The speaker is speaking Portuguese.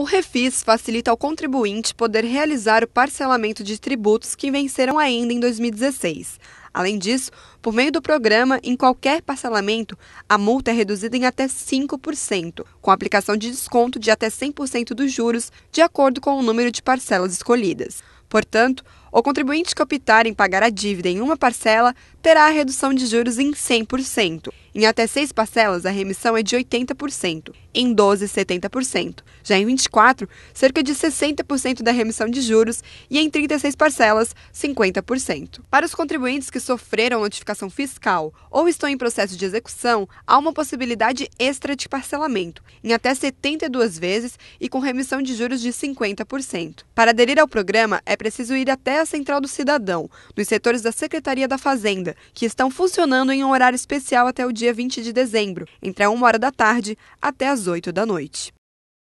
O Refis facilita ao contribuinte poder realizar o parcelamento de tributos que venceram ainda em 2016. Além disso, por meio do programa, em qualquer parcelamento, a multa é reduzida em até 5%, com aplicação de desconto de até 100% dos juros, de acordo com o número de parcelas escolhidas. Portanto, o contribuinte que optar em pagar a dívida em uma parcela terá a redução de juros em 100%. Em até seis parcelas, a remissão é de 80%, em 12, 70%. Já em 24, cerca de 60% da remissão de juros e em 36 parcelas, 50%. Para os contribuintes que sofreram notificação fiscal ou estão em processo de execução, há uma possibilidade extra de parcelamento, em até 72 vezes e com remissão de juros de 50%. Para aderir ao programa, é preciso ir até a Central do Cidadão, nos setores da Secretaria da Fazenda, que estão funcionando em um horário especial até o dia dia 20 de dezembro, entre a 1 hora da tarde até as 8 da noite.